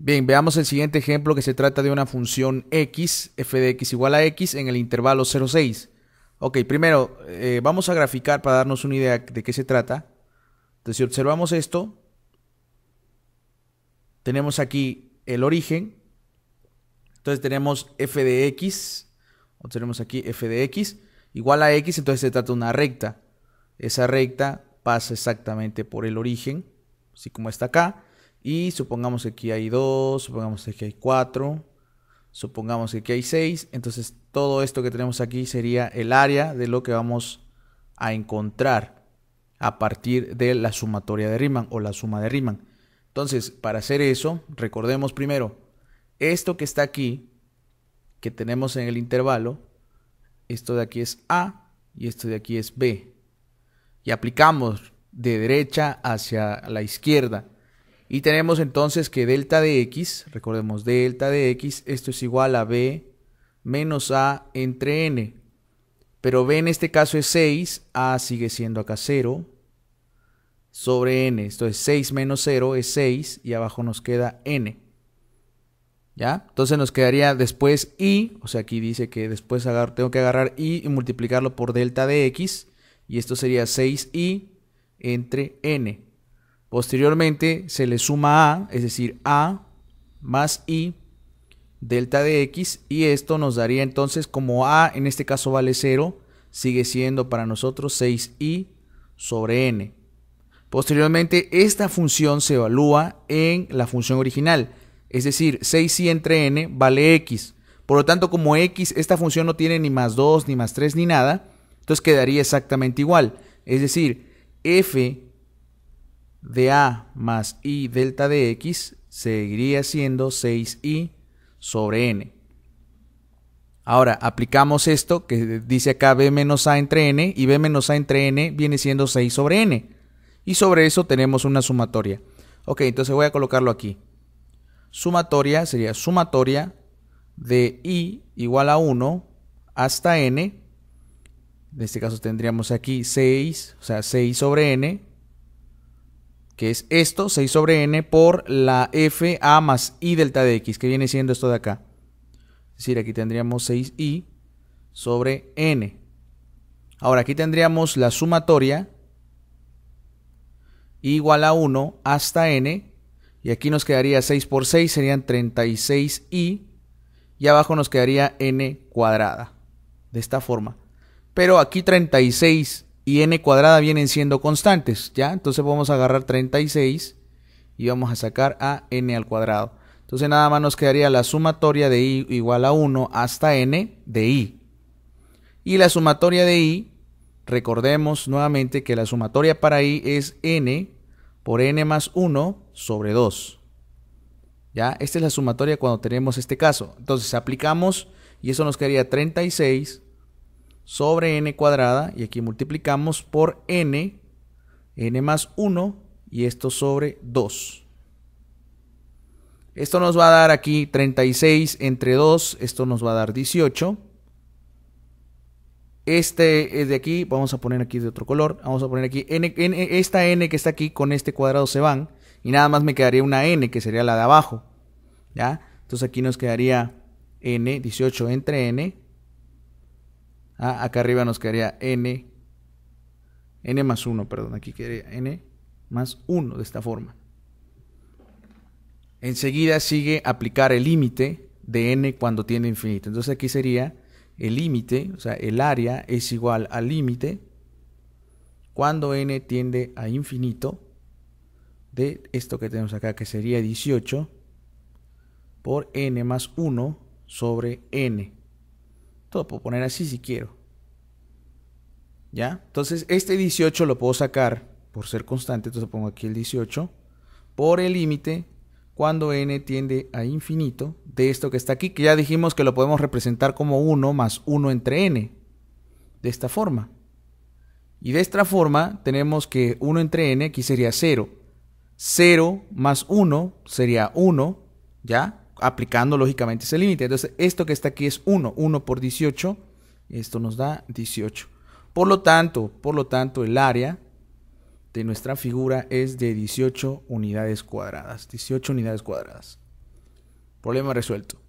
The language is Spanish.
Bien, veamos el siguiente ejemplo que se trata de una función x, f de x igual a x en el intervalo 0,6. Ok, primero eh, vamos a graficar para darnos una idea de qué se trata. Entonces si observamos esto, tenemos aquí el origen. Entonces tenemos f de x, tenemos aquí f de x igual a x, entonces se trata de una recta. Esa recta pasa exactamente por el origen, así como está acá y supongamos que aquí hay 2, supongamos que aquí hay 4, supongamos que aquí hay 6. Entonces todo esto que tenemos aquí sería el área de lo que vamos a encontrar a partir de la sumatoria de Riemann o la suma de Riemann. Entonces, para hacer eso, recordemos primero, esto que está aquí, que tenemos en el intervalo, esto de aquí es A y esto de aquí es B. Y aplicamos de derecha hacia la izquierda y tenemos entonces que delta de x, recordemos delta de x, esto es igual a b menos a entre n. Pero b en este caso es 6, a sigue siendo acá 0 sobre n. Esto es 6 menos 0 es 6 y abajo nos queda n. ¿Ya? Entonces nos quedaría después i o sea, aquí dice que después tengo que agarrar i y multiplicarlo por delta de x. Y esto sería 6i entre n. Posteriormente se le suma a, es decir, a más i delta de x y esto nos daría entonces como a en este caso vale 0, sigue siendo para nosotros 6i sobre n. Posteriormente esta función se evalúa en la función original, es decir, 6i entre n vale x. Por lo tanto, como x, esta función no tiene ni más 2, ni más 3, ni nada, entonces quedaría exactamente igual. Es decir, f de A más I delta de X seguiría siendo 6I sobre N. Ahora, aplicamos esto que dice acá B menos A entre N y B menos A entre N viene siendo 6 sobre N. Y sobre eso tenemos una sumatoria. Ok, entonces voy a colocarlo aquí. Sumatoria sería sumatoria de i igual a 1 hasta n. En este caso tendríamos aquí 6, o sea, 6 sobre n que es esto, 6 sobre n, por la f a más i delta de x, que viene siendo esto de acá. Es decir, aquí tendríamos 6i sobre n. Ahora, aquí tendríamos la sumatoria igual a 1 hasta n, y aquí nos quedaría 6 por 6, serían 36i, y abajo nos quedaría n cuadrada, de esta forma. Pero aquí 36 y n cuadrada vienen siendo constantes, ¿ya? Entonces vamos a agarrar 36 y vamos a sacar a n al cuadrado. Entonces nada más nos quedaría la sumatoria de i igual a 1 hasta n de i. Y la sumatoria de i, recordemos nuevamente que la sumatoria para i es n por n más 1 sobre 2. ¿Ya? Esta es la sumatoria cuando tenemos este caso. Entonces aplicamos y eso nos quedaría 36 sobre n cuadrada y aquí multiplicamos por n, n más 1 y esto sobre 2. Esto nos va a dar aquí 36 entre 2, esto nos va a dar 18. Este es de aquí, vamos a poner aquí de otro color, vamos a poner aquí, n, esta n que está aquí con este cuadrado se van y nada más me quedaría una n que sería la de abajo, ¿ya? Entonces aquí nos quedaría n, 18 entre n, Ah, acá arriba nos quedaría n, n más 1, perdón, aquí quedaría n más 1 de esta forma. Enseguida sigue aplicar el límite de n cuando tiene infinito. Entonces aquí sería el límite, o sea, el área es igual al límite cuando n tiende a infinito de esto que tenemos acá, que sería 18 por n más 1 sobre n. Todo puedo poner así si quiero. ¿Ya? Entonces este 18 lo puedo sacar por ser constante. Entonces pongo aquí el 18 por el límite cuando n tiende a infinito de esto que está aquí, que ya dijimos que lo podemos representar como 1 más 1 entre n, de esta forma. Y de esta forma tenemos que 1 entre n aquí sería 0. 0 más 1 sería 1, ¿ya? aplicando lógicamente ese límite. Entonces, esto que está aquí es 1, 1 por 18, esto nos da 18. Por lo tanto, por lo tanto, el área de nuestra figura es de 18 unidades cuadradas, 18 unidades cuadradas. Problema resuelto.